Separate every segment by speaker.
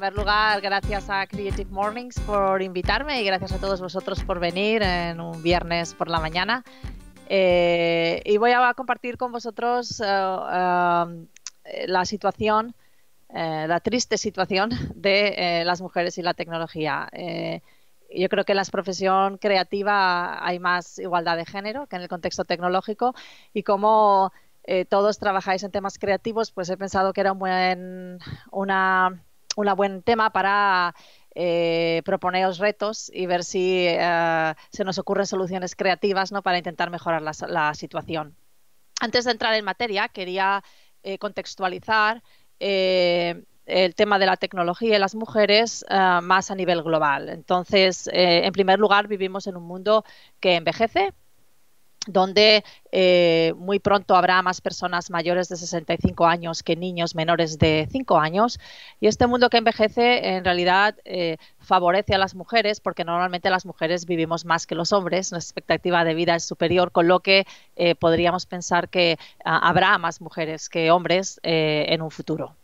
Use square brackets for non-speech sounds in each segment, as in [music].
Speaker 1: primer lugar, gracias a Creative Mornings por invitarme y gracias a todos vosotros por venir en un viernes por la mañana. Eh, y voy a compartir con vosotros eh, eh, la situación, la triste situación de las mujeres y la tecnología. yo creo que en la profesión creativa hay más igualdad de género que en el contexto tecnológico y como todos trabajáis en temas creativos, pues he pensado que era un buen, una un buen tema para eh, proponeros retos y ver si eh, se nos ocurren soluciones creativas ¿no? para intentar mejorar la, situación. Antes de entrar en materia, quería eh, contextualizar el tema de la tecnología y las mujeres más a nivel global. Entonces, en primer lugar, vivimos en un mundo que envejece donde eh, muy pronto habrá más personas mayores de 65 años que niños menores de 5 años. Y este mundo que envejece en realidad eh, favorece a las mujeres porque normalmente las mujeres vivimos más que los hombres, nuestra expectativa de vida es superior, con lo que eh, podríamos pensar que ah, habrá más mujeres que hombres en un futuro.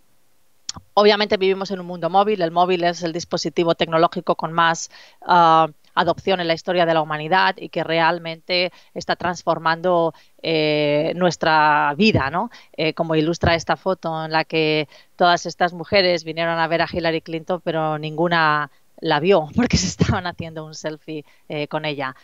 Speaker 1: Obviamente vivimos en un mundo móvil, el móvil es el dispositivo tecnológico con más... Ah, adopción en la historia de la humanidad y que realmente está transformando eh, nuestra vida, ¿no? Eh, como ilustra esta foto en la que todas estas mujeres vinieron a ver a Hillary Clinton, pero ninguna la vio [laughs] porque se estaban haciendo un selfie eh, con ella.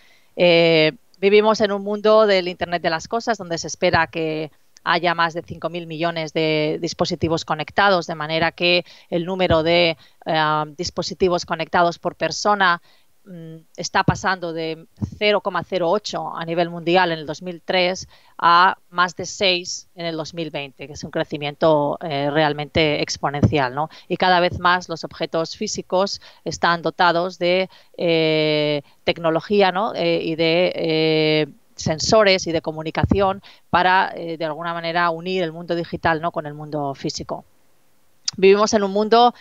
Speaker 1: vivimos en un mundo del Internet de las Cosas, donde se espera que haya más de 5.000 millones de dispositivos conectados, de manera que el número de dispositivos conectados por persona Mm, está pasando de 0,08 a nivel mundial en el 2003 a más de 6 en el 2020, que es un crecimiento eh, realmente exponencial. Y cada vez más los objetos físicos están dotados de eh, tecnología eh, y de sensores y de comunicación para, de alguna manera, unir el mundo digital ¿no? con el mundo físico. Vivimos en un mundo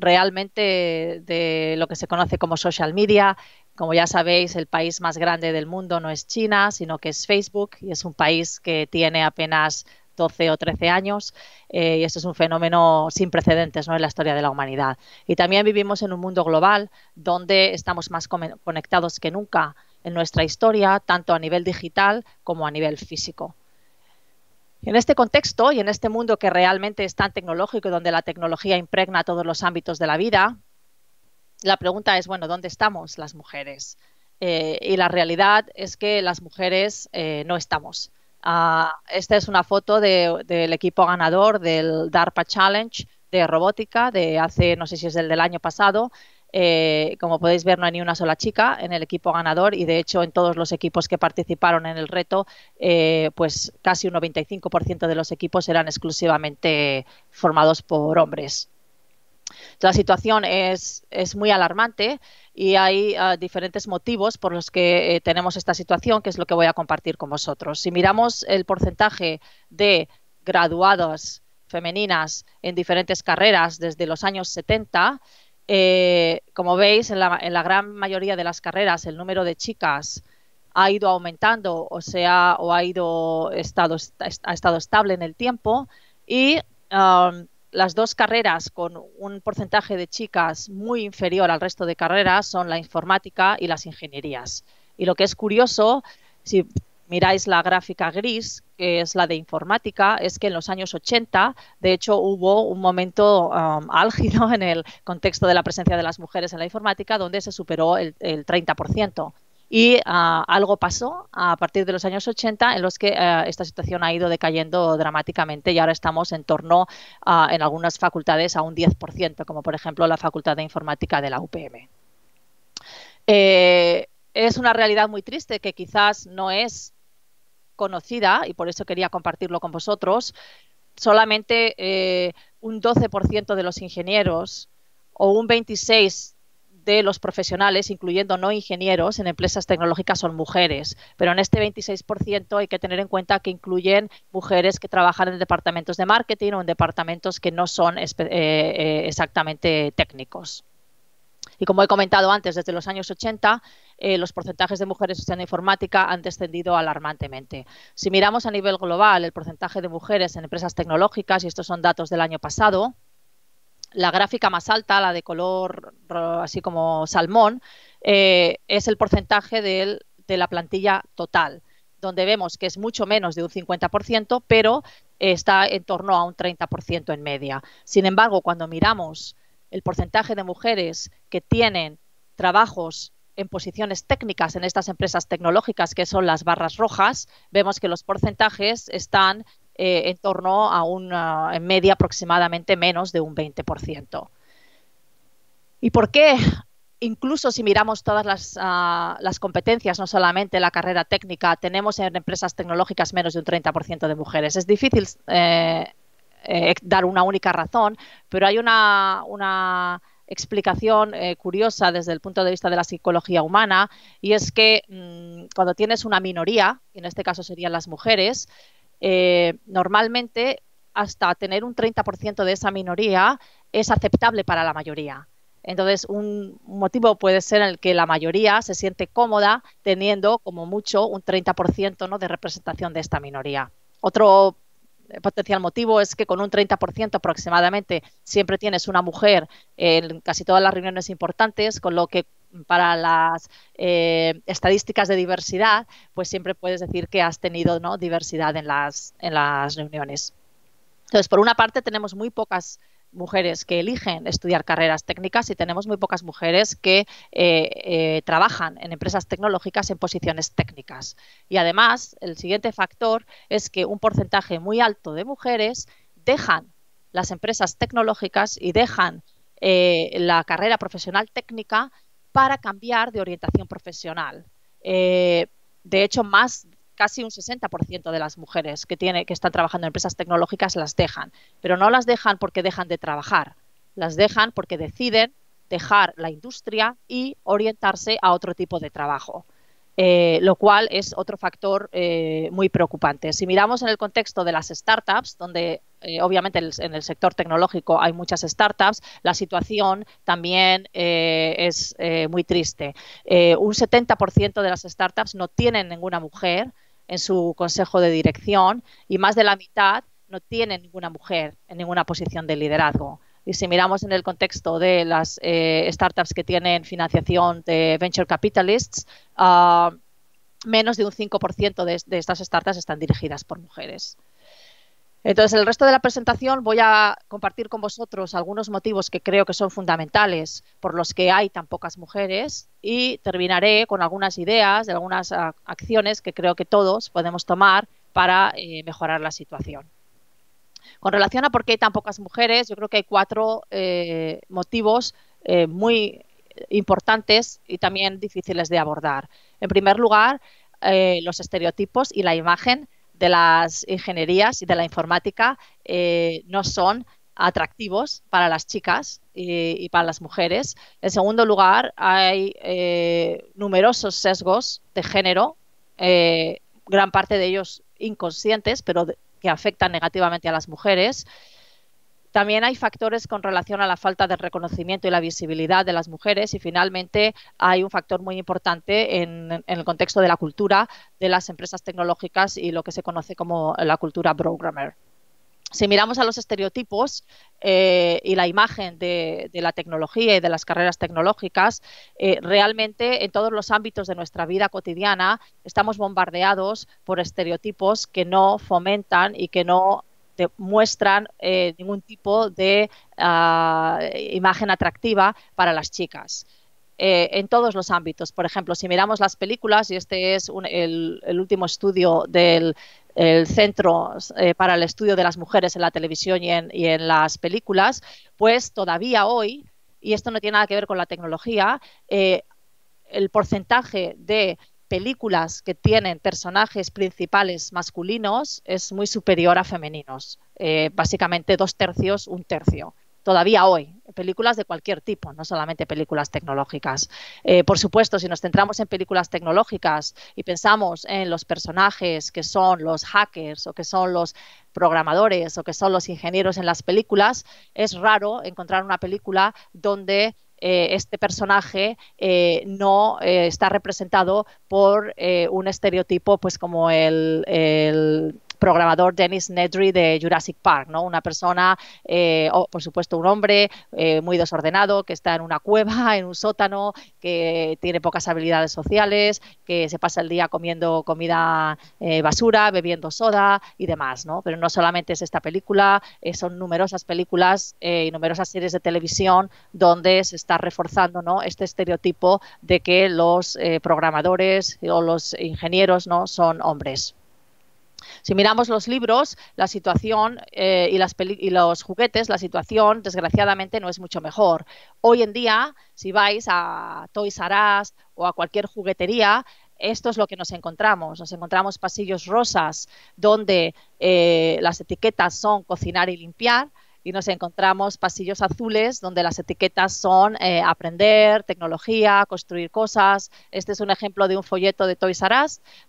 Speaker 1: realmente de lo que se conoce como social media. Como ya sabéis, el país más grande del mundo no es China, sino que es Facebook y es un país que tiene apenas 12 o 13 años eh, y eso es un fenómeno sin precedentes ¿no? en la historia de la humanidad. Y también vivimos en un mundo global donde estamos más conectados que nunca en nuestra historia, tanto a nivel digital como a nivel físico. En este contexto y en este mundo que realmente es tan tecnológico, donde la tecnología impregna todos los ámbitos de la vida, la pregunta es, bueno, ¿dónde estamos las mujeres? Eh, y la realidad es que las mujeres eh, no estamos. Ah, esta es una foto del equipo ganador del DARPA Challenge de robótica de hace, no sé si es el del año pasado, eh, como podéis ver, no hay ni una sola chica en el equipo ganador y, de hecho, en todos los equipos que participaron en el reto, eh, pues casi un 95% de los equipos eran exclusivamente formados por hombres. La situación es, muy alarmante y hay ah, diferentes motivos por los que eh, tenemos esta situación, que es lo que voy a compartir con vosotros. Si miramos el porcentaje de graduadas femeninas en diferentes carreras desde los años 70, eh, como veis, en la, gran mayoría de las carreras el número de chicas ha ido aumentando, o sea, o ha ido estado, ha estado estable en el tiempo y um, las dos carreras con un porcentaje de chicas muy inferior al resto de carreras son la informática y las ingenierías. Y lo que es curioso, si miráis la gráfica gris, que es la de informática, es que en los años 80, de hecho, hubo un momento um, [laughs] álgido en el contexto de la presencia de las mujeres en la informática, donde se superó el, 30%. Y uh, algo pasó a partir de los años 80 en los que uh, esta situación ha ido decayendo dramáticamente y ahora estamos en torno en algunas facultades a un 10%, como por ejemplo la Facultad de Informática de la UPM. Eh, es una realidad muy triste que quizás no es conocida y por eso quería compartirlo con vosotros, solamente eh, un 12% de los ingenieros o un 26% de los profesionales, incluyendo no ingenieros, en empresas tecnológicas son mujeres. Pero en este 26% hay que tener en cuenta que incluyen mujeres que trabajan en departamentos de marketing o en departamentos que no son eh, eh, exactamente técnicos. Y como he comentado antes, desde los años 80 eh, los porcentajes de mujeres en informática han descendido alarmantemente. Si miramos a nivel global el porcentaje de mujeres en empresas tecnológicas, y estos son datos del año pasado, la gráfica más alta, la de color así como salmón, eh, es el porcentaje de la plantilla total donde vemos que es mucho menos de un 50%, pero está en torno a un 30% en media. Sin embargo, cuando miramos el porcentaje de mujeres que tienen trabajos en posiciones técnicas en estas empresas tecnológicas, que son las barras rojas, vemos que los porcentajes están eh, en torno a un en media aproximadamente menos de un 20%. ¿Y por qué? Incluso si miramos todas ah, las, competencias, no solamente la carrera técnica, tenemos en empresas tecnológicas menos de un 30% de mujeres. Es difícil eh, eh, dar una única razón, pero hay una explicación eh, curiosa desde el punto de vista de la psicología humana, y es que mm, cuando tienes una minoría, en este caso serían las mujeres, eh, normalmente hasta tener un 30% de esa minoría es aceptable para la mayoría. Entonces, un motivo puede ser el que la mayoría se siente cómoda teniendo como mucho un 30% ¿no? de representación de esta minoría. Otro eh, potencial motivo es que con un 30% aproximadamente siempre tienes una mujer en casi todas las reuniones importantes, con lo que para las eh, estadísticas de diversidad, pues siempre puedes decir que has tenido ¿no? diversidad en las, en las reuniones. Entonces, por una parte, tenemos muy pocas mujeres que eligen estudiar carreras técnicas y tenemos muy pocas mujeres que eh, eh, trabajan en empresas tecnológicas en posiciones técnicas. Y además, el siguiente factor es que un porcentaje muy alto de mujeres dejan las empresas tecnológicas y dejan eh, la carrera profesional técnica para cambiar de orientación profesional. de hecho, más casi un 60% de las mujeres que, tiene, que están trabajando en empresas tecnológicas las dejan, pero no las dejan porque dejan de trabajar, las dejan porque deciden dejar la industria y orientarse a otro tipo de trabajo. Eh, lo cual es otro factor eh, muy preocupante. Si miramos en el contexto de las startups, donde eh, obviamente en el, sector tecnológico hay muchas startups, la situación también es muy triste. un 70% de las startups no tienen ninguna mujer en su consejo de dirección y más de la mitad no tiene ninguna mujer en ninguna posición de liderazgo. Y si miramos en el contexto de las eh, startups que tienen financiación de venture capitalists, ah, menos de un 5% de, estas startups están dirigidas por mujeres. Entonces, el resto de la presentación voy a compartir con vosotros algunos motivos que creo que son fundamentales por los que hay tan pocas mujeres y terminaré con algunas ideas de algunas ah, acciones que creo que todos podemos tomar para eh, mejorar la situación. Con relación a por qué hay tan pocas mujeres, yo creo que hay cuatro eh, motivos eh, muy importantes y también difíciles de abordar. En primer lugar, los estereotipos y la imagen de las ingenierías y de la informática eh, no son atractivos para las chicas y, para las mujeres. En segundo lugar, hay eh, numerosos sesgos de género, eh, gran parte de ellos inconscientes, pero que afectan negativamente a las mujeres. También hay factores con relación a la falta de reconocimiento y la visibilidad de las mujeres y finalmente hay un factor muy importante en, el contexto de la cultura de las empresas tecnológicas y lo que se conoce como la cultura programmer si miramos a los estereotipos eh, y la imagen de, la tecnología y de las carreras tecnológicas, eh, realmente en todos los ámbitos de nuestra vida cotidiana estamos bombardeados por estereotipos que no fomentan y que no muestran eh, ningún tipo de ah, imagen atractiva para las chicas. Eh, en todos los ámbitos. Por ejemplo, si miramos las películas, y este es el, último estudio del Centro eh, para el Estudio de las Mujeres en la Televisión y en, las Películas, pues todavía hoy, y esto no tiene nada que ver con la tecnología, el porcentaje de películas que tienen personajes principales masculinos es muy superior a femeninos. Eh, básicamente dos tercios, un tercio. Todavía hoy, películas de cualquier tipo, no solamente películas tecnológicas. Eh, por supuesto, si nos centramos en películas tecnológicas y pensamos en los personajes que son los hackers o que son los programadores o que son los ingenieros en las películas, es raro encontrar una película donde eh, este personaje eh, no eh, está representado por un estereotipo, pues como el, el programador Dennis Nedry de Jurassic Park, ¿no? Una persona, eh, o por supuesto un hombre eh, muy desordenado que está en una cueva, [laughs] en un sótano, que tiene pocas habilidades sociales, que se pasa el día comiendo comida eh, basura, bebiendo soda y demás, ¿no? Pero no solamente es esta película, son numerosas películas y numerosas series de televisión donde se está reforzando, ¿no? Este estereotipo de que los programadores o los ingenieros, ¿no? Son hombres. Si miramos los libros, la situación eh, y, los juguetes, la situación desgraciadamente no es mucho mejor. Hoy en día, si vais a Toys R o a cualquier juguetería, esto es lo que nos encontramos. Nos encontramos pasillos rosas donde eh, las etiquetas son cocinar y limpiar y nos encontramos pasillos azules donde las etiquetas son eh, aprender, tecnología, construir cosas. Este es un ejemplo de un folleto de Toys R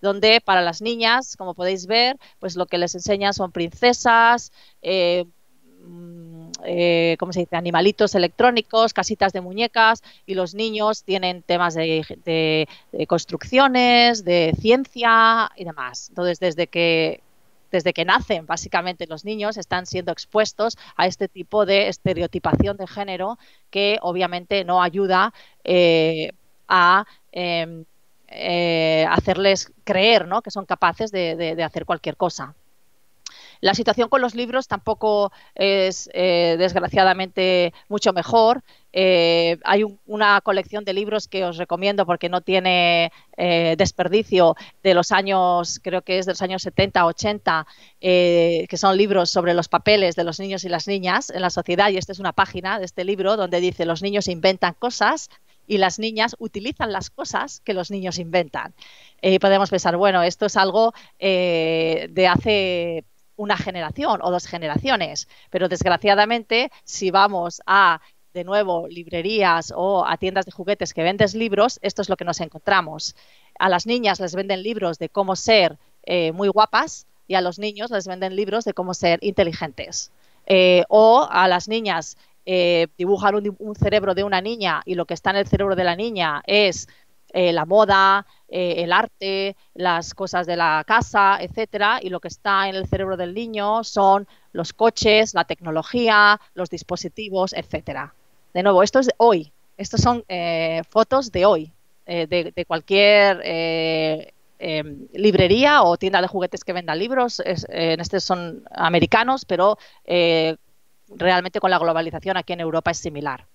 Speaker 1: donde para las niñas, como podéis ver, pues lo que les enseñan son princesas, eh, mm, eh, ¿cómo se dice? Animalitos electrónicos, casitas de muñecas y los niños tienen temas de, de construcciones, de ciencia y demás. Entonces, desde que desde que nacen, básicamente los niños están siendo expuestos a este tipo de estereotipación de género que obviamente no ayuda eh, a... Em, eh, hacerles creer ¿no? que son capaces de, hacer cualquier cosa. La situación con los libros tampoco es, eh, desgraciadamente, mucho mejor. Eh, hay una colección de libros que os recomiendo porque no tiene eh, desperdicio de los años, creo que es de los años 70, 80, que son libros sobre los papeles de los niños y las niñas en la sociedad. Y esta es una página de este libro donde dice los niños inventan cosas y las niñas utilizan las cosas que los niños inventan. Y podemos pensar, bueno, esto es algo de hace una generación o dos generaciones. Pero desgraciadamente, si vamos a de nuevo librerías o a tiendas de juguetes que vendes libros, esto es lo que nos encontramos. A las niñas les venden libros de cómo ser eh, muy guapas y a los niños les venden libros de cómo ser inteligentes. Eh, o a las niñas eh, dibujan un, cerebro de una niña y lo que está en el cerebro de la niña es eh, la moda, eh, el arte, las cosas de la casa, etcétera, y lo que está en el cerebro del niño son los coches, la tecnología, los dispositivos, etcétera. De nuevo, esto es hoy. Estas son eh, fotos de hoy, de, cualquier em, librería o tienda de juguetes que venda libros. en este son americanos, pero realmente con la globalización aquí en Europa es similar.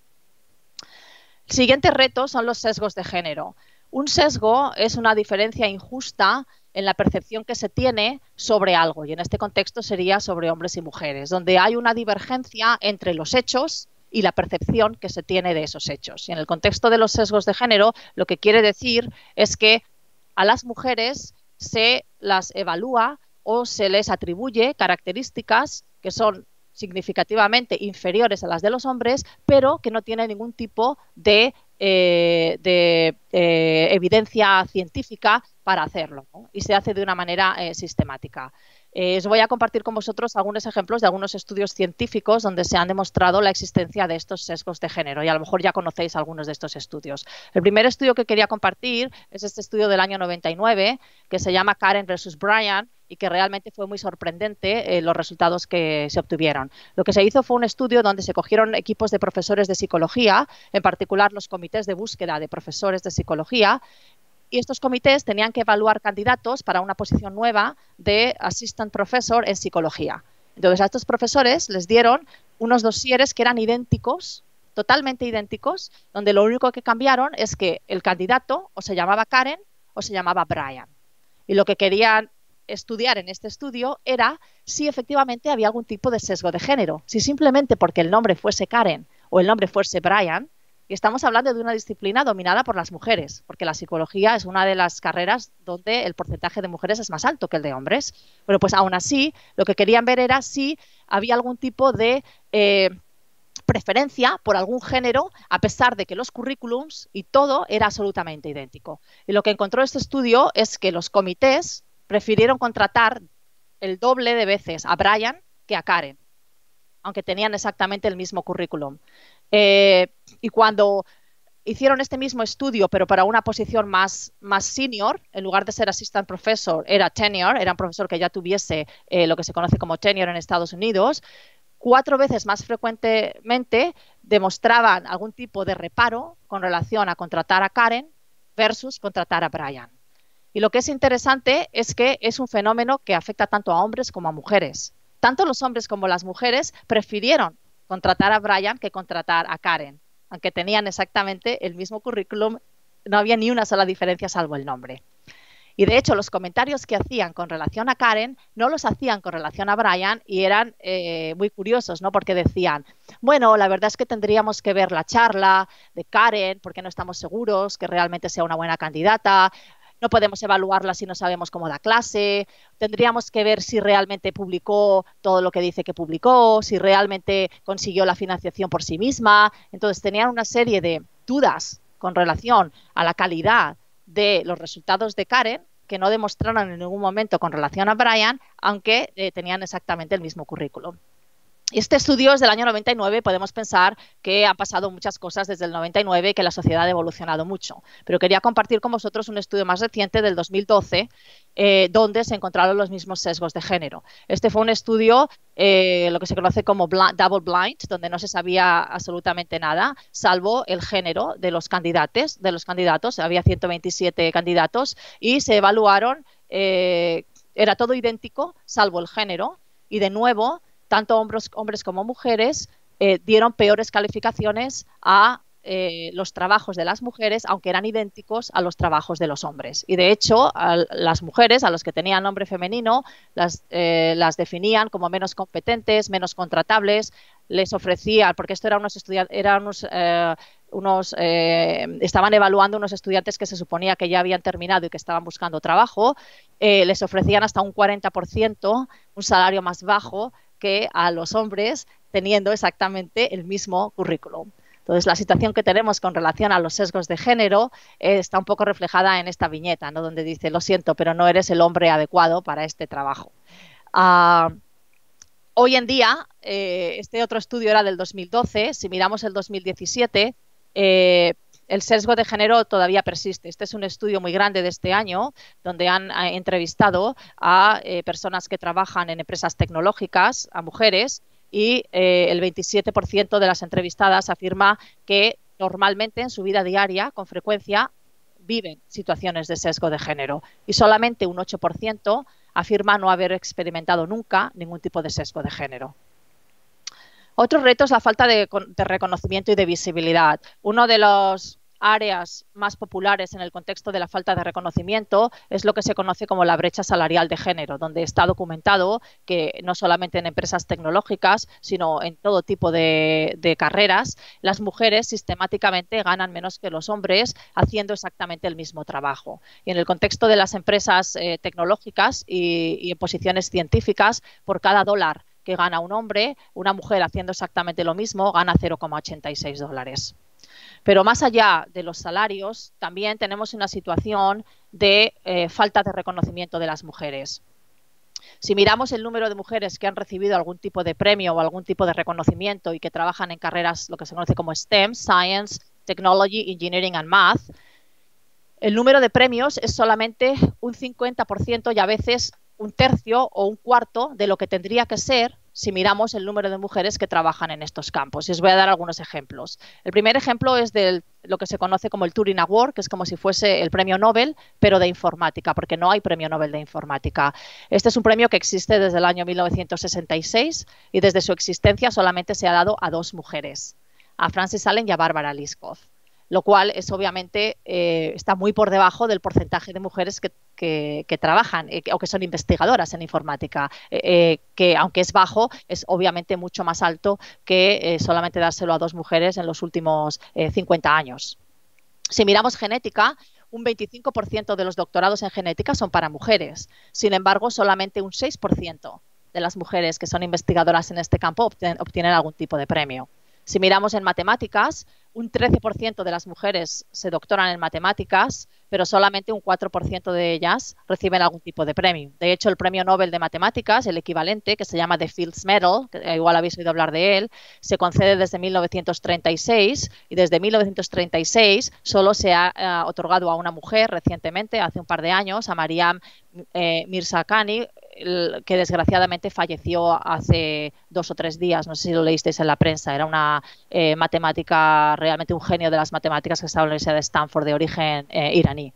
Speaker 1: El siguiente reto son los sesgos de género. Un sesgo es una diferencia injusta en la percepción que se tiene sobre algo, y en este contexto sería sobre hombres y mujeres, donde hay una divergencia entre los hechos y la percepción que se tiene de esos hechos. Y en el contexto de los sesgos de género, lo que quiere decir es que a las mujeres se las evalúa o se les atribuye características que son significativamente inferiores a las de los hombres, pero que no tiene ningún tipo de, eh, eh, evidencia científica para hacerlo y se hace de una manera eh, sistemática. Eh, os voy a compartir con vosotros algunos ejemplos de algunos estudios científicos donde se han demostrado la existencia de estos sesgos de género y a lo mejor ya conocéis algunos de estos estudios. El primer estudio que quería compartir es este estudio del año 99 que se llama Karen versus Brian y que realmente fue muy sorprendente eh, los resultados que se obtuvieron. Lo que se hizo fue un estudio donde se cogieron equipos de profesores de psicología, en particular los comités de búsqueda de profesores de psicología, y estos comités tenían que evaluar candidatos para una posición nueva de assistant professor en psicología. Entonces a estos profesores les dieron unos dosieres que eran idénticos, totalmente idénticos, donde lo único que cambiaron es que el candidato o se llamaba Karen o se llamaba Brian. Y lo que querían estudiar en este estudio era si efectivamente había algún tipo de sesgo de género. Si simplemente porque el nombre fuese Karen o el nombre fuese Brian, y estamos hablando de una disciplina dominada por las mujeres, porque la psicología es una de las carreras donde el porcentaje de mujeres es más alto que el de hombres. Pero, pues aún así, lo que querían ver era si había algún tipo de... Eh, preferencia por algún género, a pesar de que los currículums y todo era absolutamente idéntico. Y lo que encontró este estudio es que los comités prefirieron contratar el doble de veces a Brian que a Karen, aunque tenían exactamente el mismo currículum. Eh, y cuando hicieron este mismo estudio, pero para una posición más, más senior, en lugar de ser assistant professor, era tenure, era un profesor que ya tuviese eh, lo que se conoce como tenure en Estados Unidos, cuatro veces más frecuentemente demostraban algún tipo de reparo con relación a contratar a Karen versus contratar a Brian. Y lo que es interesante es que es un fenómeno que afecta tanto a hombres como a mujeres. Tanto los hombres como las mujeres prefirieron contratar a Brian que contratar a Karen, aunque tenían exactamente el mismo currículum, no había ni una sola diferencia salvo el nombre. Y de hecho, los comentarios que hacían con relación a Karen no los hacían con relación a Brian y eran eh, muy curiosos, ¿no? Porque decían, bueno, la verdad es que tendríamos que ver la charla de Karen porque no estamos seguros que realmente sea una buena candidata no podemos evaluarla si no sabemos cómo da clase, tendríamos que ver si realmente publicó todo lo que dice que publicó, si realmente consiguió la financiación por sí misma. Entonces tenían una serie de dudas con relación a la calidad de los resultados de Karen que no demostraron en ningún momento con relación a Brian, aunque eh, tenían exactamente el mismo currículum. Este estudio es del año 99, podemos pensar que han pasado muchas cosas desde el 99, que la sociedad ha evolucionado mucho, pero quería compartir con vosotros un estudio más reciente del 2012, eh, donde se encontraron los mismos sesgos de género. Este fue un estudio, eh, lo que se conoce como double blind, donde no se sabía absolutamente nada, salvo el género de los candidatos. De los candidatos. Había 127 candidatos y se evaluaron, eh, era todo idéntico, salvo el género, y de nuevo tanto hombres, como mujeres, eh, dieron peores calificaciones a eh, los trabajos de las mujeres, aunque eran idénticos a los trabajos de los hombres. Y de hecho, las mujeres, a los que tenían nombre femenino, eh, las, definían como menos competentes, menos contratables, les ofrecían, porque esto era unos eran unos, unos estaban evaluando unos estudiantes que se suponía que ya habían terminado y que estaban buscando trabajo, les ofrecían hasta un 40%, un salario más bajo que a los hombres teniendo exactamente el mismo currículum. Entonces, la situación que tenemos con relación a los sesgos de género eh, está un poco reflejada en esta viñeta, ¿no? donde dice, lo siento, pero no eres el hombre adecuado para este trabajo. Ah, hoy en día, eh, este otro estudio era del 2012, si miramos el 2017, el sesgo de género todavía persiste. Este es un estudio muy grande de este año donde han eh, entrevistado a eh, personas que trabajan en empresas tecnológicas, a mujeres, y eh, el 27% de las entrevistadas afirma que normalmente en su vida diaria, con frecuencia, viven situaciones de sesgo de género y solamente un 8% afirma no haber experimentado nunca ningún tipo de sesgo de género. Otro reto es la falta de, reconocimiento y de visibilidad. Uno de los áreas más populares en el contexto de la falta de reconocimiento es lo que se conoce como la brecha salarial de género, donde está documentado que no solamente en empresas tecnológicas, sino en todo tipo de, carreras, las mujeres sistemáticamente ganan menos que los hombres haciendo exactamente el mismo trabajo. Y en el contexto de las empresas eh, tecnológicas y en posiciones científicas, por cada dólar que gana un hombre, una mujer haciendo exactamente lo mismo gana 0,86 dólares. Pero más allá de los salarios, también tenemos una situación de eh, falta de reconocimiento de las mujeres. Si miramos el número de mujeres que han recibido algún tipo de premio o algún tipo de reconocimiento y que trabajan en carreras lo que se conoce como STEM, Science, Technology, Engineering and Math, el número de premios es solamente un 50% y a veces un tercio o un cuarto de lo que tendría que ser si miramos el número de mujeres que trabajan en estos campos. Y os voy a dar algunos ejemplos. El primer ejemplo es de lo que se conoce como el Turing Award, que es como si fuese el premio Nobel, pero de informática, porque no hay premio Nobel de informática. Este es un premio que existe desde el año 1966 y desde su existencia solamente se ha dado a dos mujeres, a Frances Allen y a Bárbara Liskov lo cual es obviamente eh, está muy por debajo del porcentaje de mujeres que, trabajan eh, o que son investigadoras en informática, eh, que aunque es bajo, es obviamente mucho más alto que solamente dárselo a dos mujeres en los últimos 50 años. Si miramos genética, un 25% de los doctorados en genética son para mujeres, sin embargo, solamente un 6% de las mujeres que son investigadoras en este campo obtienen algún tipo de premio. Si miramos en matemáticas, un 13% de las mujeres se doctoran en matemáticas, pero solamente un 4% de ellas reciben algún tipo de premio. De hecho, el premio Nobel de Matemáticas, el equivalente, que se llama The Fields Medal, que igual habéis oído hablar de él, se concede desde 1936 y desde 1936 solo se ha eh, otorgado a una mujer recientemente, hace un par de años, a Mariam eh, Mirzakhani, que desgraciadamente falleció hace dos o tres días, no sé si lo leísteis en la prensa, era una eh, matemática, realmente un genio de las matemáticas que estaba en la Universidad de Stanford de origen eh, iraní.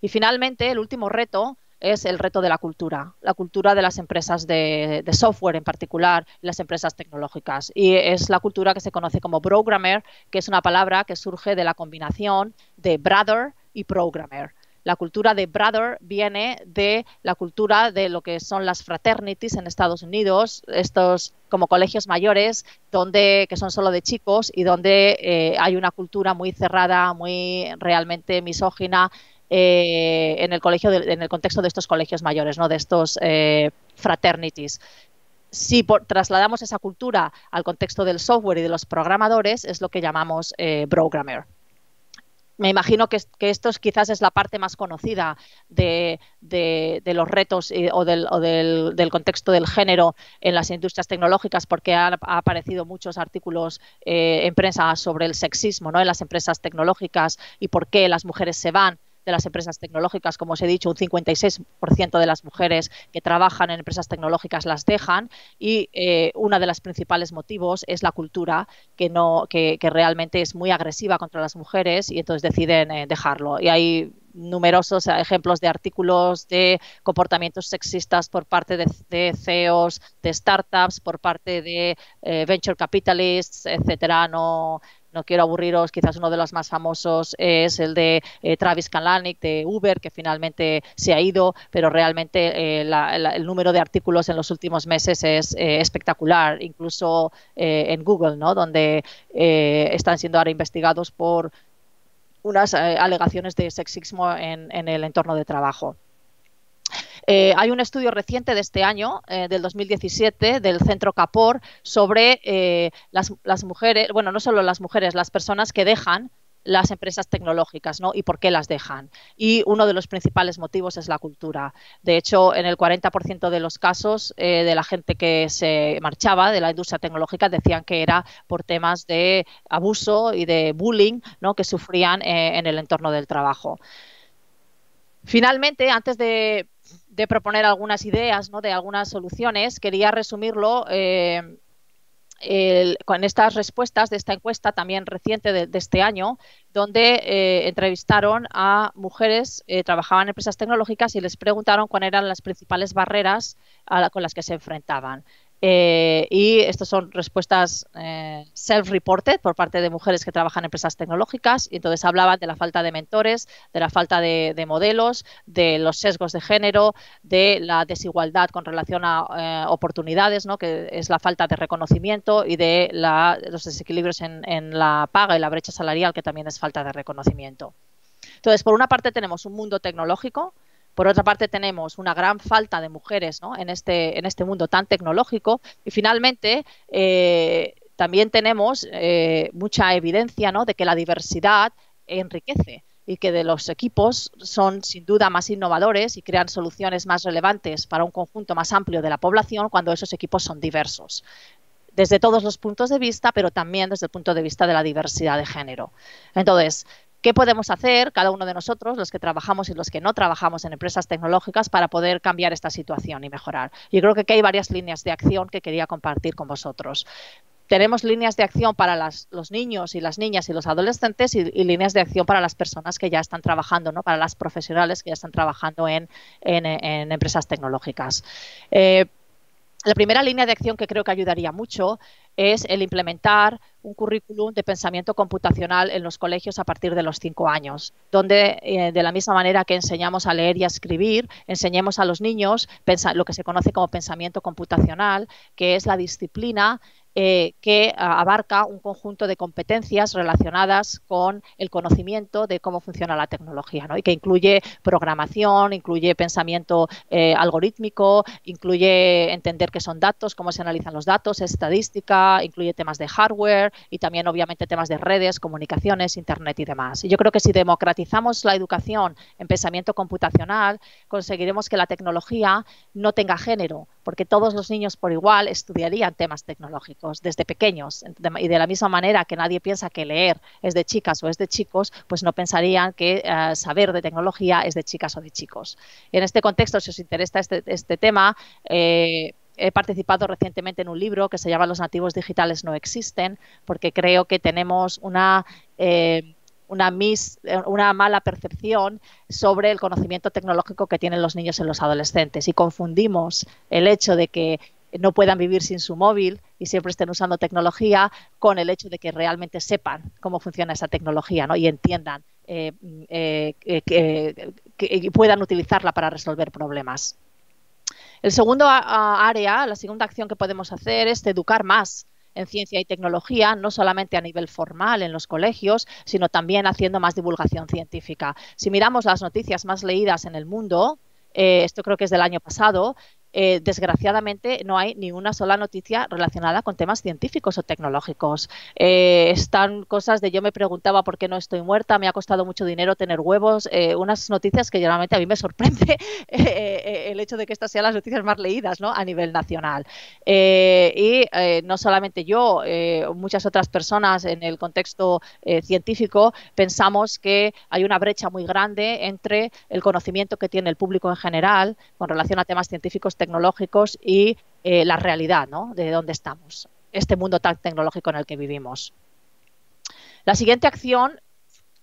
Speaker 1: Y finalmente, el último reto es el reto de la cultura, la cultura de las empresas de, software en particular, las empresas tecnológicas. Y es la cultura que se conoce como programmer, que es una palabra que surge de la combinación de brother y programmer. La cultura de brother viene de la cultura de lo que son las fraternities en Estados Unidos, estos como colegios mayores, donde, que son solo de chicos y donde eh, hay una cultura muy cerrada, muy realmente misógina, eh, en el colegio en el contexto de estos colegios mayores, ¿no? de estos eh, fraternities. Si trasladamos esa cultura al contexto del software y de los programadores, es lo que llamamos programmer me imagino que, esto quizás es la parte más conocida de, los retos eh, o, del, contexto del género en las industrias tecnológicas, porque han ha aparecido muchos artículos eh, en prensa sobre el sexismo ¿no? en las empresas tecnológicas y por qué las mujeres se van de las empresas tecnológicas. Como os he dicho, un 56% de las mujeres que trabajan en empresas tecnológicas las dejan y uno eh, una de los principales motivos es la cultura que, no, que, realmente es muy agresiva contra las mujeres y entonces deciden eh, dejarlo. Y hay numerosos ejemplos de artículos de comportamientos sexistas por parte de, CEOs de startups, por parte de eh, venture capitalists, etcétera. No, no quiero aburriros, quizás uno de los más famosos es el de eh, Travis Kalanick de Uber, que finalmente se ha ido, pero realmente eh, el número de artículos en los últimos meses es eh, espectacular, incluso en Google, ¿no? donde están siendo ahora investigados por unas alegaciones de sexismo en el entorno de trabajo. Eh, hay un estudio reciente de este año, eh, del 2017, del Centro Capor, sobre eh, las, mujeres, bueno, no solo las mujeres, las personas que dejan las empresas tecnológicas ¿no? y por qué las dejan. Y uno de los principales motivos es la cultura. De hecho, en el 40% de los casos de la gente que se marchaba de la industria tecnológica decían que era por temas de abuso y de bullying ¿no? que sufrían en el entorno del trabajo. Finalmente, antes de de proponer algunas ideas, ¿no? de algunas soluciones, quería resumirlo eh, con estas respuestas de esta encuesta también reciente de, este año, donde eh, entrevistaron a mujeres que eh, trabajaban en empresas tecnológicas y les preguntaron cuáles eran las principales barreras con las que se enfrentaban. Eh, y estas son respuestas eh, self-reported por parte de mujeres que trabajan en empresas tecnológicas. Y entonces hablaban de la falta de mentores, de la falta de, modelos, de los sesgos de género, de la desigualdad con relación a eh, oportunidades, ¿no? que es la falta de reconocimiento y de los desequilibrios en, en la paga y la brecha salarial, que también es falta de reconocimiento. Entonces, por una parte tenemos un mundo tecnológico por otra parte, tenemos una gran falta de mujeres en, este, en este mundo tan tecnológico. Y finalmente, eh, también tenemos eh, mucha evidencia de que la diversidad enriquece y que de los equipos son sin duda más innovadores y crean soluciones más relevantes para un conjunto más amplio de la población cuando esos equipos son diversos desde todos los puntos de vista, pero también desde el punto de vista de la diversidad de género. Entonces, qué podemos hacer cada uno de nosotros, los que trabajamos y los que no trabajamos en empresas tecnológicas, para poder cambiar esta situación y mejorar. Yo creo que aquí hay varias líneas de acción que quería compartir con vosotros. Tenemos líneas de acción para los niños y las niñas y los adolescentes y, líneas de acción para las personas que ya están trabajando, para las profesionales que ya están trabajando en, empresas tecnológicas. Eh, la primera línea de acción que creo que ayudaría mucho es el implementar un currículum de pensamiento computacional en los colegios a partir de los cinco años, donde eh, de la misma manera que enseñamos a leer y a escribir, enseñemos a los niños lo que se conoce como pensamiento computacional, que es la disciplina eh, que abarca un conjunto de competencias relacionadas con el conocimiento de cómo funciona la tecnología, ¿no? y que incluye programación, incluye pensamiento eh, algorítmico, incluye entender qué son datos, cómo se analizan los datos, estadística, incluye temas de hardware y también obviamente temas de redes, comunicaciones, internet y demás. Y yo creo que si democratizamos la educación en pensamiento computacional, conseguiremos que la tecnología no tenga género, porque todos los niños por igual estudiarían temas tecnológicos. Pues, desde pequeños. Y de la misma manera que nadie piensa que leer es de chicas o es de chicos, pues no pensarían que eh, saber de tecnología es de chicas o de chicos. en este contexto, si os interesa este, este tema, eh, he participado recientemente en un libro que se llama Los nativos digitales no existen, porque creo que tenemos una... Eh, una, una mala percepción sobre el conocimiento tecnológico que tienen los niños y los adolescentes y confundimos el hecho de que no puedan vivir sin su móvil y siempre estén usando tecnología, con el hecho de que realmente sepan cómo funciona esa tecnología ¿no? y entiendan eh, mm, eh, eh, que, puedan utilizarla para resolver problemas. El segundo área, la segunda acción que podemos hacer es educar más en ciencia y tecnología, no solamente a nivel formal en los colegios, sino también haciendo más divulgación científica. Si miramos las noticias más leídas en el mundo, esto creo que es del año pasado, eh, desgraciadamente no hay ni una sola noticia relacionada con temas científicos o tecnológicos. Eh, están cosas de yo me preguntaba por qué no estoy muerta, me ha costado mucho dinero tener huevos, eh, unas noticias que generalmente a mí me sorprende [laughs] el hecho de que estas sean las noticias más leídas ¿no? a nivel nacional. y no solamente yo, muchas otras personas en el contexto científico pensamos que hay una brecha muy grande entre el conocimiento que tiene el público en general con relación a temas científicos tecnológicos y eh, la realidad, ¿no? De dónde estamos, este mundo tan tecnológico en el que vivimos. La siguiente acción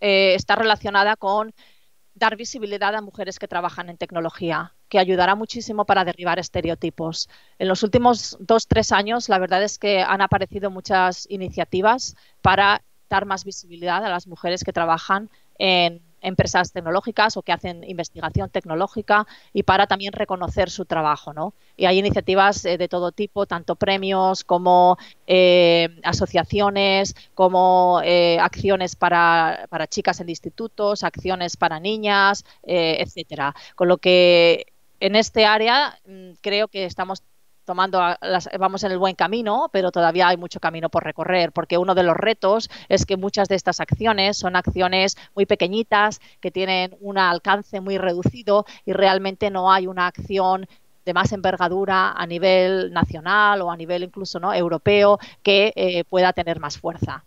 Speaker 1: eh, está relacionada con dar visibilidad a mujeres que trabajan en tecnología, que ayudará muchísimo para derribar estereotipos. En los últimos dos, tres años, la verdad es que han aparecido muchas iniciativas para dar más visibilidad a las mujeres que trabajan en empresas tecnológicas o que hacen investigación tecnológica y para también reconocer su trabajo. ¿no? Y hay iniciativas eh, de todo tipo, tanto premios como eh, asociaciones, como eh, acciones para, para, chicas en institutos, acciones para niñas, etcétera. Con lo que en este área mm, creo que estamos tomando las, vamos en el buen camino, pero todavía hay mucho camino por recorrer, porque uno de los retos es que muchas de estas acciones son acciones muy pequeñitas, que tienen un alcance muy reducido y realmente no hay una acción de más envergadura a nivel nacional o a nivel incluso no europeo que eh, pueda tener más fuerza.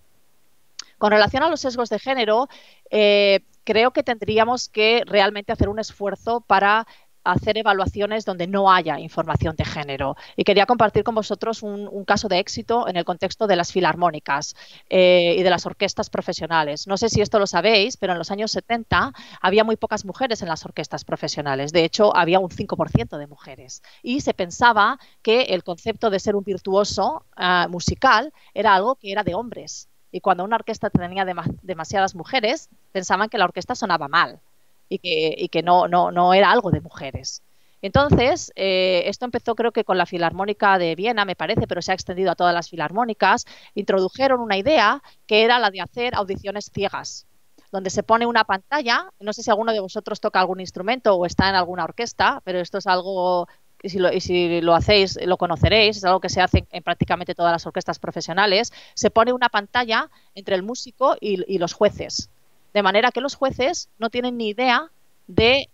Speaker 1: Con relación a los sesgos de género, eh, creo que tendríamos que realmente hacer un esfuerzo para hacer evaluaciones donde no haya información de género. Y quería compartir con vosotros un, caso de éxito en el contexto de las filarmónicas eh, y de las orquestas profesionales. No sé si esto lo sabéis, pero en los años 70 había muy pocas mujeres en las orquestas profesionales. De hecho, había un 5% de mujeres. Y se pensaba que el concepto de ser un virtuoso ah, musical era algo que era de hombres. Y cuando una orquesta tenía demasiadas mujeres, pensaban que la orquesta sonaba mal y que, no, era algo de mujeres. Entonces, eh, esto empezó creo que con la Filarmónica de Viena, me parece, pero se ha extendido a todas las filarmónicas. Introdujeron una idea que era la de hacer audiciones ciegas, donde se pone una pantalla. No sé si alguno de vosotros toca algún instrumento o está en alguna orquesta, pero esto es algo y si, lo, hacéis lo conoceréis, es algo que se hace en, prácticamente todas las orquestas profesionales, se pone una pantalla entre el músico y los jueces. De manera que los jueces no tienen ni idea de,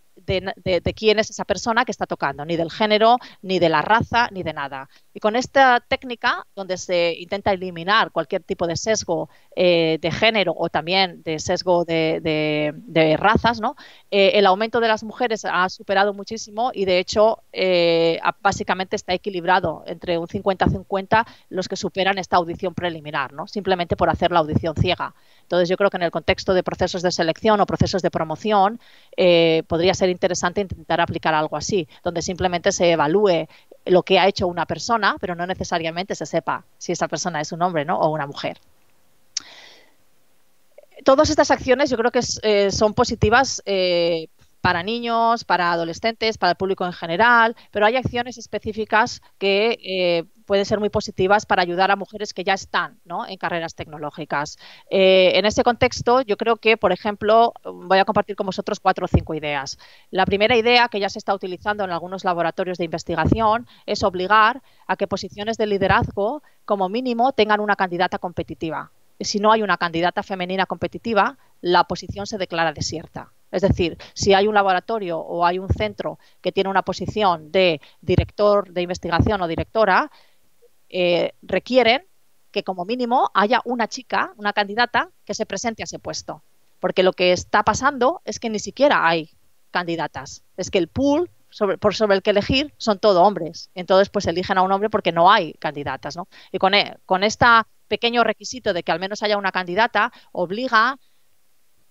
Speaker 1: quién es esa persona que está tocando, ni del género, ni de la raza, ni de nada. Y con esta técnica, donde se intenta eliminar cualquier tipo de sesgo eh, de género o también de sesgo de, razas, ¿no? Eh, el aumento de las mujeres ha superado muchísimo y de hecho eh, básicamente está equilibrado entre un 50-50 los que superan esta audición preliminar, ¿no? simplemente por hacer la audición ciega. Entonces, yo creo que en el contexto de procesos de selección o procesos de promoción eh, podría ser interesante intentar aplicar algo así, donde simplemente se evalúe lo que ha hecho una persona, pero no necesariamente se sepa si esa persona es un hombre o una mujer todas estas acciones yo creo que eh, son positivas eh, para niños, para adolescentes, para el público en general, pero hay acciones específicas que pueden ser muy positivas para ayudar a mujeres que ya están en carreras tecnológicas. Eh, en ese contexto, yo creo que, por ejemplo, voy a compartir con vosotros cuatro o cinco ideas. La primera idea que ya se está utilizando en algunos laboratorios de investigación es obligar a que posiciones de liderazgo, como mínimo, tengan una candidata competitiva. Si no hay una candidata femenina competitiva, la posición se declara desierta. Es decir, si hay un laboratorio o hay un centro que tiene una posición de director de investigación o directora, eh, requieren que como mínimo haya una chica, una candidata, que se presente a ese puesto. Porque lo que está pasando es que ni siquiera hay candidatas. Es que el pool por sobre el que elegir son todo hombres. Entonces, pues eligen a un hombre porque no hay candidatas. ¿no? Y con, eh, con este pequeño requisito de que al menos haya una candidata, obliga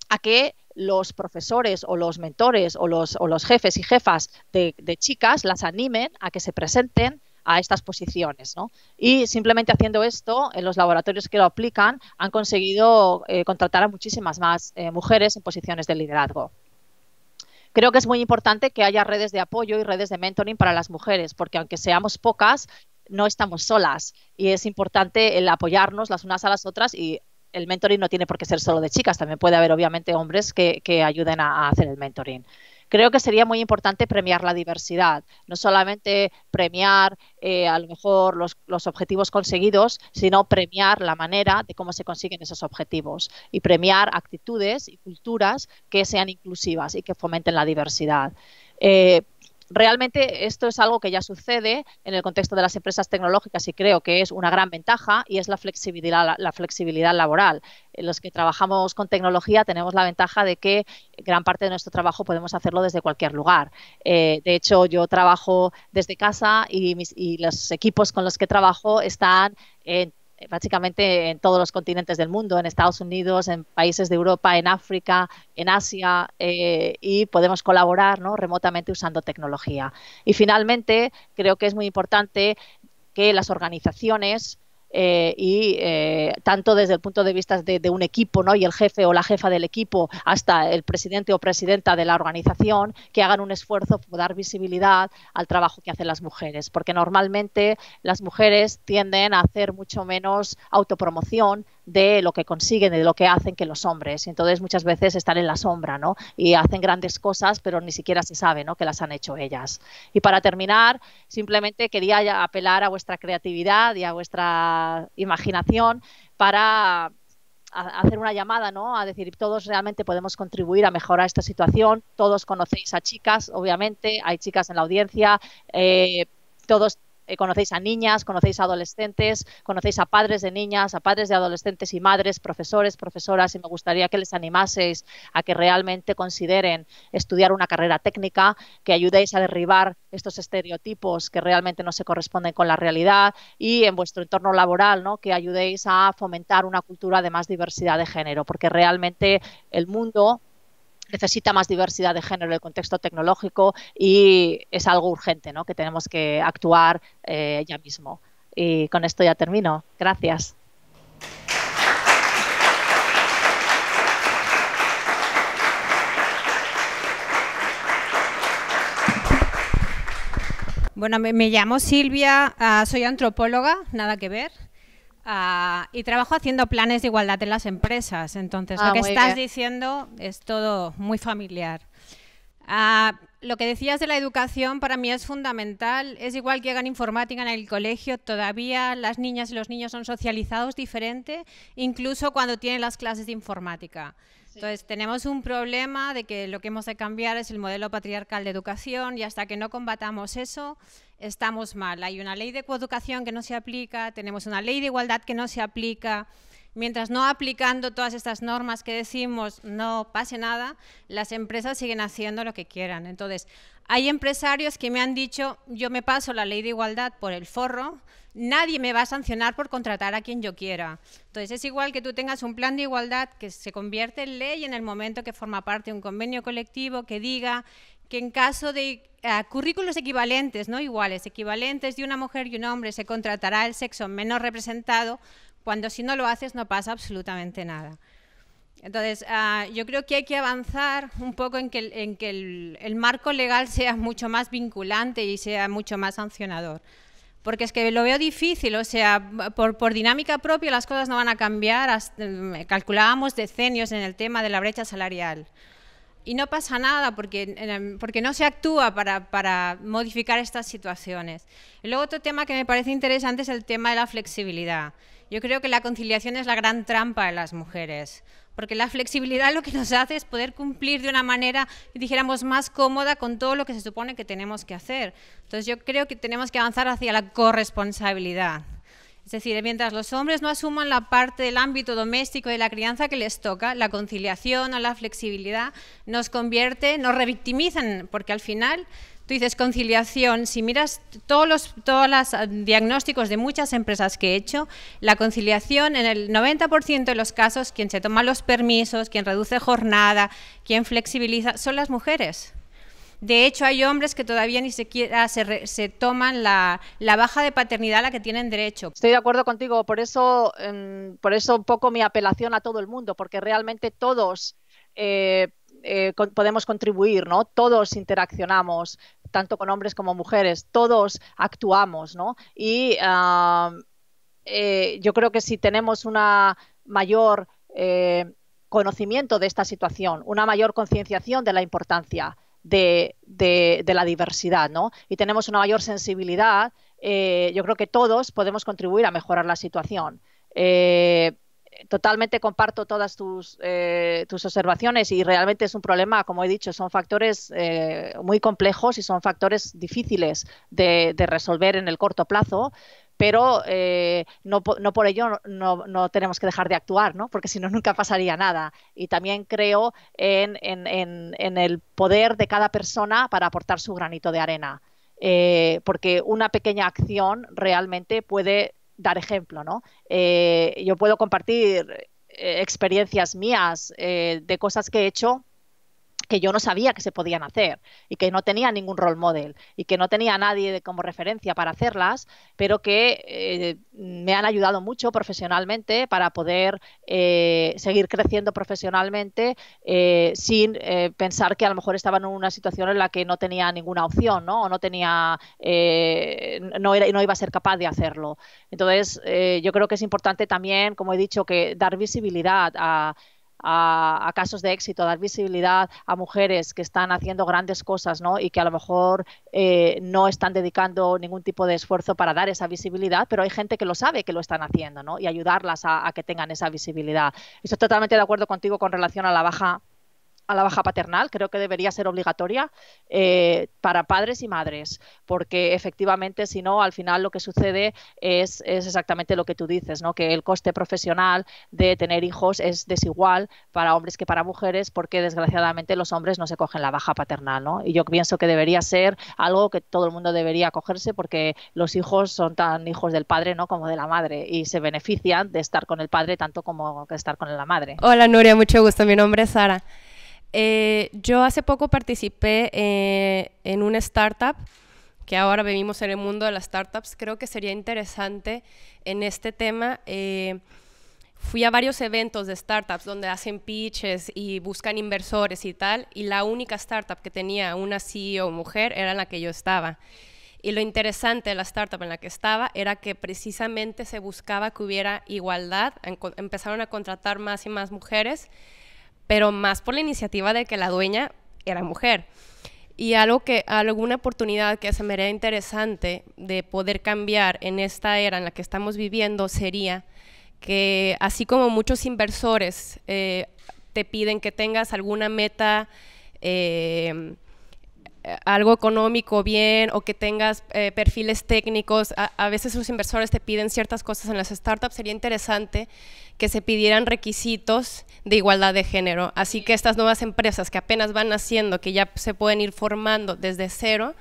Speaker 1: a que los profesores o los mentores o los, o los jefes y jefas de, chicas las animen a que se presenten a estas posiciones. ¿no? Y simplemente haciendo esto, en eh, los laboratorios que lo aplican han conseguido eh, contratar a muchísimas más eh, mujeres en posiciones de liderazgo creo que es muy importante que haya redes de apoyo y redes de mentoring para las mujeres, porque aunque seamos pocas, no estamos solas y es importante el apoyarnos las unas a las otras y el mentoring no tiene por qué ser solo de chicas, también puede haber obviamente hombres que, ayuden a hacer el mentoring creo que sería muy importante premiar la diversidad, no solamente premiar eh, a lo mejor los, objetivos conseguidos, sino premiar la manera de cómo se consiguen esos objetivos y premiar actitudes y culturas que sean inclusivas y que fomenten la diversidad. Eh, realmente esto es algo que ya sucede en el contexto de las empresas tecnológicas y creo que es una gran ventaja y es la flexibilidad, la, flexibilidad laboral. los que trabajamos con tecnología tenemos la ventaja de que gran parte de nuestro trabajo podemos hacerlo desde cualquier lugar. Eh, de hecho, yo trabajo desde casa y, y los equipos con los que trabajo están en prácticamente eh, en todos los continentes del mundo, en Estados Unidos, en países de Europa, en África, en Asia, eh, y podemos colaborar ¿no? remotamente usando tecnología. Y finalmente, creo que es muy importante que las organizaciones eh, y eh, tanto desde el punto de vista de, un equipo ¿no? y el jefe o la jefa del equipo hasta el presidente o presidenta de la organización que hagan un esfuerzo por dar visibilidad al trabajo que hacen las mujeres, porque normalmente las mujeres tienden a hacer mucho menos autopromoción, de lo que consiguen y de lo que hacen que los hombres. Entonces muchas veces están en la sombra, ¿no? Y hacen grandes cosas, pero ni siquiera se sabe, ¿no? Que las han hecho ellas. Y para terminar, simplemente quería apelar a vuestra creatividad y a vuestra imaginación para hacer una llamada, ¿no? A decir, todos realmente podemos contribuir a mejorar esta situación. Todos conocéis a chicas, obviamente, hay chicas en la audiencia. Eh, todos eh, conocéis a niñas, conocéis a adolescentes, conocéis a padres de niñas, a padres de adolescentes y madres, profesores, profesoras, y me gustaría que les animaseis a que realmente consideren estudiar una carrera técnica, que ayudéis a derribar estos estereotipos que realmente no se corresponden con la realidad y en vuestro entorno laboral, ¿no? que ayudéis a fomentar una cultura de más diversidad de género, porque realmente el mundo necesita más diversidad de género en el contexto tecnológico y es algo urgente, ¿no? Que tenemos que actuar eh, ya mismo. Y con esto ya termino. Gracias.
Speaker 2: Bueno, me, llamo Silvia, ah, soy antropóloga, nada que ver, Ah, y trabajo haciendo planes de igualdad en las empresas, entonces lo ah, que estás diciendo es todo muy familiar. Ah, lo que decías de la educación para mí es fundamental. Es igual que hagan informática en el colegio, todavía las niñas y los niños son socializados diferente, incluso cuando tienen las clases de informática. Entonces tenemos un problema de que lo que hemos de cambiar es el modelo patriarcal de educación y hasta que no combatamos eso estamos mal. Hay una ley de coeducación que no se aplica, tenemos una ley de igualdad que no se aplica, Mientras no aplicando todas estas normas que decimos no pase nada, las empresas siguen haciendo lo que quieran. Entonces, hay empresarios que me han dicho, yo me paso la ley de igualdad por el forro, nadie me va a sancionar por contratar a quien yo quiera. Entonces, es igual que tú tengas un plan de igualdad que se convierte en ley en el momento que forma parte de un convenio colectivo que diga que en caso de ah, currículos equivalentes, no iguales, equivalentes de una mujer y un hombre, se contratará el sexo menos representado cuando si no lo haces no pasa absolutamente nada. Entonces, ah, yo creo que hay que avanzar un poco en que, el, marco legal [laughs] sea mucho más vinculante y sea mucho más sancionador. Porque es que lo veo difícil, o sea, por, dinámica propia las cosas no van a cambiar. Mm, calculábamos decenios en el tema de la brecha salarial. Y no pasa nada porque, porque no se actúa para, para modificar estas situaciones. Y luego otro tema que me parece interesante es el tema de la flexibilidad. Yo creo que la conciliación es la gran trampa de las mujeres, porque la flexibilidad lo que nos hace es poder cumplir de una manera, dijéramos, más cómoda con todo lo que se supone que tenemos que hacer. Entonces yo creo que tenemos que avanzar hacia la corresponsabilidad. Es decir, mientras los hombres no asuman la parte del ámbito doméstico y de la crianza que les toca, la conciliación o la flexibilidad nos convierte, nos revictimizan, porque al final Tú dices conciliación, si miras todos los todas los ah, diagnósticos de muchas empresas que he hecho, la conciliación en el 90% de los casos quien se toma los permisos, quien reduce jornada, quien flexibiliza son las mujeres. De hecho, hay hombres que todavía ni siquiera se, se toman la, baja de paternidad a la que tienen derecho. Estoy
Speaker 1: de acuerdo contigo, por eso, em, por eso un poco mi apelación a todo el mundo, porque realmente todos eh, eh, podemos contribuir, ¿no? Todos interaccionamos, tanto con hombres como mujeres, todos actuamos, ¿no? Y eh, yo creo que si tenemos una mayor eh, conocimiento de esta situación, una mayor concienciación de la importancia de, la diversidad, ¿no? Y tenemos una mayor sensibilidad, eh, yo creo que todos podemos contribuir a mejorar la situación totalmente comparto todas tus, eh, tus, observaciones y realmente es un problema, como he dicho, son factores eh, muy complejos y son factores difíciles de, resolver en el corto plazo. Pero eh, no, por ello no, tenemos que dejar de actuar, ¿no? porque si no, nunca pasaría nada. Y también creo en, el poder de cada persona para aportar su granito de arena. porque una pequeña acción realmente puede dar ejemplo, ¿no? Eh, yo puedo compartir eh, experiencias mías eh, de cosas que he hecho que yo no sabía que se podían hacer y que no tenía ningún role model y que no tenía a nadie como referencia para hacerlas, pero que eh, me han ayudado mucho profesionalmente para poder eh, seguir creciendo profesionalmente eh, sin pensar que a lo mejor estaba en una situación en la que no tenía ninguna opción, ¿no? O no tenía, no, era, no iba a ser capaz de hacerlo. Entonces, yo creo que es importante también, como he dicho, que dar visibilidad a a, casos de éxito, dar visibilidad a mujeres que están haciendo grandes cosas ¿no? y que a lo mejor eh, no están dedicando ningún tipo de esfuerzo para dar esa visibilidad, pero hay gente que lo sabe que lo están haciendo ¿no? y ayudarlas a, a que tengan esa visibilidad. Estoy totalmente de acuerdo contigo con relación a la baja a la baja paternal, creo que debería ser obligatoria eh, para padres y madres, porque efectivamente, si no, al final lo que sucede es, exactamente lo que tú dices, ¿no? que el coste profesional de tener hijos es desigual para hombres que para mujeres, porque desgraciadamente los hombres no se cogen la baja paternal. ¿no? Y yo pienso que debería ser algo que todo el mundo debería cogerse, porque los hijos son tan hijos del padre ¿no? como de la madre y se benefician de estar con el padre tanto como de estar con la madre. Hola
Speaker 3: Nuria, mucho gusto. Mi nombre es Sara. Eh, yo hace poco participé eh, en una startup que ahora vivimos en el mundo de las startups. Creo que sería interesante en este tema. Eh, fui a varios eventos de startups donde hacen pitches y buscan inversores y tal, y la única startup que tenía una CEO mujer era en la que yo estaba. Y lo interesante de la startup en la que estaba era que precisamente se buscaba que hubiera igualdad, empezaron a contratar más y más mujeres pero más por la iniciativa de que la dueña era mujer. Y algo que, alguna oportunidad que se me interesante de poder cambiar en esta era en la que estamos viviendo sería que así como muchos inversores eh, te piden que tengas alguna meta eh, eh, algo económico bien o que tengas eh, perfiles técnicos. A, veces los inversores te piden ciertas cosas en las startups. Sería interesante que se pidieran requisitos de igualdad de género. Así que estas nuevas empresas que apenas van naciendo, que ya se pueden ir formando desde cero,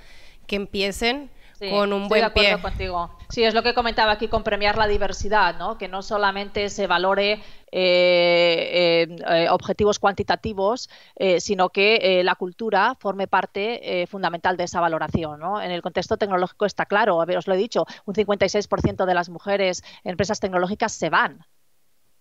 Speaker 3: que empiecen con un buen estoy
Speaker 1: Contigo. Sí, es lo que comentaba aquí con premiar la diversidad, ¿no? Que no solamente se valore eh, eh, objetivos cuantitativos, eh, sino que la cultura forme parte fundamental de esa valoración. En el contexto tecnológico está claro, os lo he dicho, un 56% de las mujeres en empresas tecnológicas se van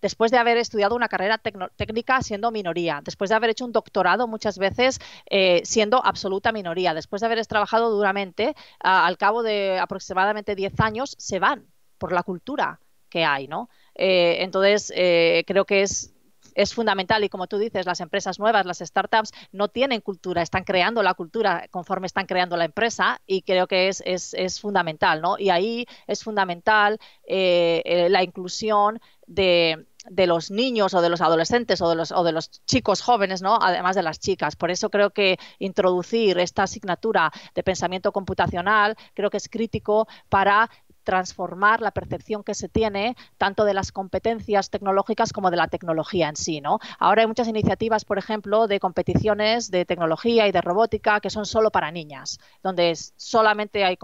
Speaker 1: después de haber estudiado una carrera técnica siendo minoría, después de haber hecho un doctorado muchas veces eh, siendo absoluta minoría, después de haber trabajado duramente, al cabo de aproximadamente 10 años, se van por la cultura que hay, ¿no? Eh, entonces, eh, creo que es es fundamental y como tú dices, las empresas nuevas, las startups, no tienen cultura, están creando la cultura conforme están creando la empresa y creo que es, es, fundamental, ¿no? Y ahí es fundamental la inclusión de, de los niños o de los adolescentes o de los, o de los chicos jóvenes, ¿no? además de las chicas. Por eso creo que introducir esta asignatura de pensamiento computacional creo que es crítico para transformar la percepción que se tiene tanto de las competencias tecnológicas como de la tecnología en sí. ¿no? Ahora hay muchas iniciativas, por ejemplo, de competiciones de tecnología y de robótica que son solo para niñas, donde solamente hay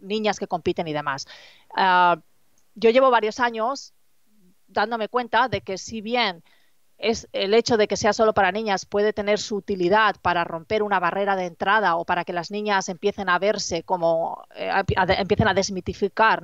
Speaker 1: niñas que compiten y demás. Ah, yo llevo varios años dándome cuenta de que si bien es el hecho de que sea solo para niñas puede tener su utilidad para romper una barrera de entrada o para que las niñas empiecen a verse como eh, empiecen a desmitificar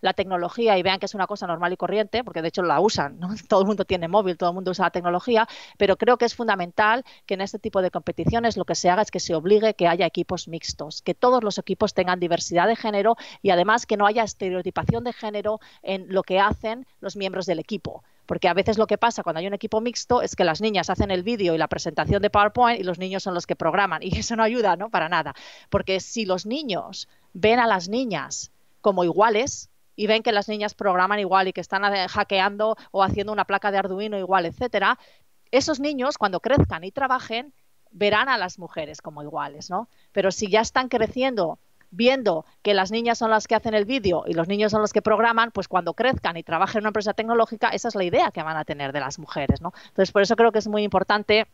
Speaker 1: la tecnología y vean que es una cosa normal y corriente porque de hecho la usan [laughs] todo el mundo tiene móvil todo el mundo usa la tecnología pero creo que es fundamental que en este tipo de competiciones lo que se haga es que se obligue que haya equipos mixtos que todos los equipos tengan diversidad de género y además que no haya estereotipación de género en lo que hacen los miembros del equipo porque a veces lo que pasa cuando hay un equipo mixto es que las niñas hacen el vídeo y la presentación de PowerPoint y los niños son los que programan [laughs] y eso no ayuda, ¿no? Para nada, porque si los niños ven a las niñas como iguales, y ven que las niñas programan igual y que están hackeando o haciendo una placa de Arduino igual, etcétera, esos niños cuando crezcan y trabajen verán a las mujeres como iguales, ¿no? Pero si ya están creciendo viendo que las niñas son las que hacen el vídeo y los niños son los que programan, pues cuando crezcan y trabajen en una empresa tecnológica, esa es la idea que van a tener de las mujeres. ¿no? Entonces, por eso creo que es muy importante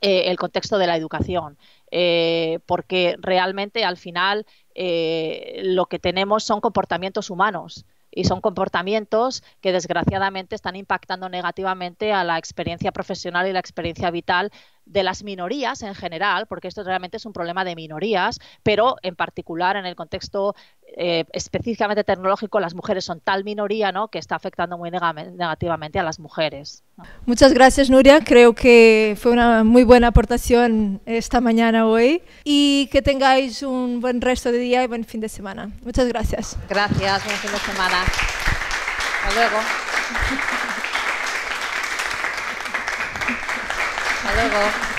Speaker 1: eh, el contexto de la educación, eh, porque realmente al final eh, lo que tenemos son comportamientos humanos y son comportamientos que desgraciadamente están impactando negativamente a la experiencia profesional y la experiencia vital de las minorías en general, porque esto realmente es un problema de minorías, pero en particular en el contexto eh, específicamente tecnológico las mujeres son tal minoría ¿no? que está afectando muy negativamente a las mujeres. Muchas gracias Nuria, creo que fue una muy buena aportación esta mañana hoy y que tengáis un buen resto de día y buen fin de semana. Muchas gracias. Gracias, buen fin de semana.
Speaker 2: Hasta luego. [laughs] Hasta luego.